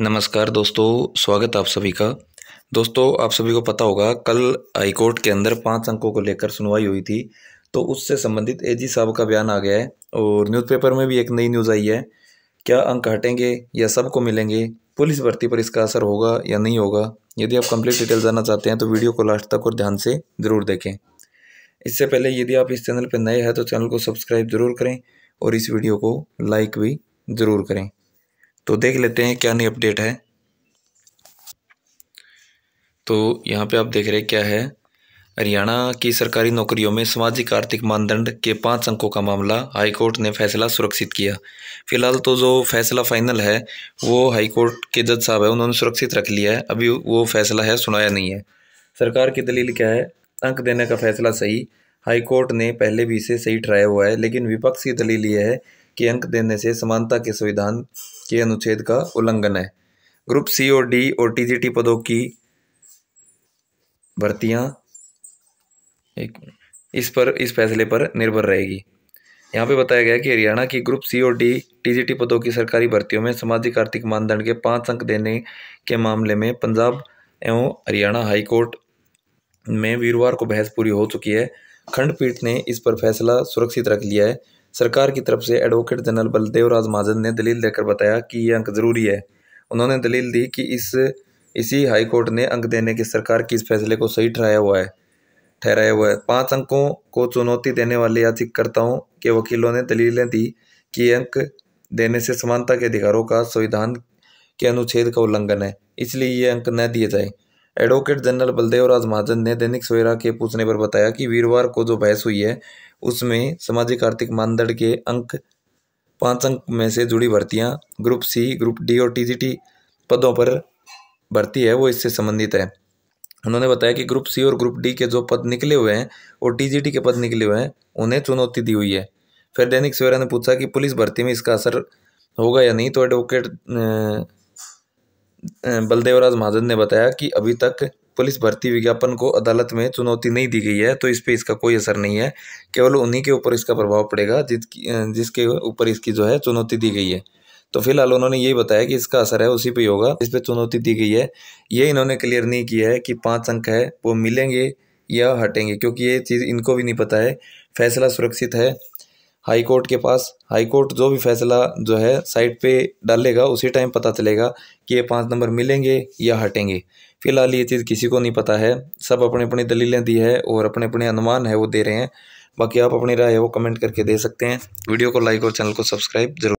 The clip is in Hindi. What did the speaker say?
नमस्कार दोस्तों स्वागत आप सभी का दोस्तों आप सभी को पता होगा कल हाईकोर्ट के अंदर पाँच अंकों को लेकर सुनवाई हुई थी तो उससे संबंधित एजी साहब का बयान आ गया है और न्यूज़पेपर में भी एक नई न्यूज़ आई है क्या अंक हटेंगे या सबको मिलेंगे पुलिस भर्ती पर इसका असर होगा या नहीं होगा यदि आप कंप्लीट डिटेल जानना चाहते हैं तो वीडियो को लास्ट तक और ध्यान से ज़रूर देखें इससे पहले यदि आप इस चैनल पर नए हैं तो चैनल को सब्सक्राइब ज़रूर करें और इस वीडियो को लाइक भी ज़रूर करें तो देख लेते हैं क्या नई अपडेट है तो यहाँ पे आप देख रहे क्या है हरियाणा की सरकारी नौकरियों में सामाजिक आर्थिक मानदंड के पाँच अंकों का मामला हाईकोर्ट ने फैसला सुरक्षित किया फिलहाल तो जो फैसला फाइनल है वो हाईकोर्ट के जज साहब है उन्होंने सुरक्षित रख लिया है अभी वो फैसला है सुनाया नहीं है सरकार की दलील क्या है अंक देने का फैसला सही हाईकोर्ट ने पहले भी इसे सही ठहराया हुआ है लेकिन विपक्ष की दलील ये है के अंक देने से समानता के संविधान के अनुच्छेद का उल्लंघन है ग्रुप सी और डी और टीजीटी पदों की भर्तियां एक इस पर इस फैसले पर निर्भर रहेगी यहाँ पे बताया गया कि हरियाणा की ग्रुप सी और डी टीजीटी पदों की सरकारी भर्तियों में सामाजिक आर्थिक मानदंड के पाँच अंक देने के मामले में पंजाब एवं हरियाणा हाईकोर्ट में वीरवार को बहस पूरी हो चुकी है खंडपीठ ने इस पर फैसला सुरक्षित रख लिया है सरकार की तरफ से एडवोकेट जनरल बलदेव राज महाजन ने दलील देकर बताया कि ये अंक ज़रूरी है उन्होंने दलील दी कि इस इसी हाई कोर्ट ने अंक देने के सरकार के इस फैसले को सही ठहराया हुआ है ठहराया हुआ है पाँच अंकों को चुनौती देने वाले याचिककर्ताओं के वकीलों ने दलीलें दी कि ये अंक देने से समानता के अधिकारों का संविधान के अनुच्छेद का उल्लंघन है इसलिए ये अंक न दिए जाए एडवोकेट जनरल बलदेव राज महाजन ने दैनिक सवेरा के पूछने पर बताया कि वीरवार को जो बहस हुई है उसमें सामाजिक आर्थिक मानदंड के अंक पाँच अंक में से जुड़ी भर्तियां ग्रुप सी ग्रुप डी और टीजीटी पदों पर भर्ती है वो इससे संबंधित है उन्होंने बताया कि ग्रुप सी और ग्रुप डी के जो पद निकले हुए हैं और टीजीटी के पद निकले हुए हैं उन्हें चुनौती दी हुई है फिर दैनिक सवेरा ने पूछा कि पुलिस भर्ती में इसका असर होगा या नहीं तो एडवोकेट बलदेवराज महाजन ने बताया कि अभी तक पुलिस भर्ती विज्ञापन को अदालत में चुनौती नहीं दी गई है तो इस पर इसका कोई असर नहीं है केवल उन्हीं के ऊपर इसका प्रभाव पड़ेगा जिसकी जिसके ऊपर इसकी जो है चुनौती दी गई है तो फिलहाल उन्होंने यही बताया कि इसका असर है उसी पे होगा इस पर चुनौती दी गई है ये इन्होंने क्लियर नहीं किया है कि पाँच अंक है वो मिलेंगे या हटेंगे क्योंकि ये चीज़ इनको भी नहीं पता है फैसला सुरक्षित है हाई कोर्ट के पास हाई कोर्ट जो भी फैसला जो है साइट पे डालेगा उसी टाइम पता चलेगा कि ये पाँच नंबर मिलेंगे या हटेंगे फिलहाल ये चीज़ किसी को नहीं पता है सब अपने अपनी दलीलें दी है और अपने अपने अनुमान है वो दे रहे हैं बाकी आप अपनी राय है वो कमेंट करके दे सकते हैं वीडियो को लाइक और चैनल को सब्सक्राइब जरूर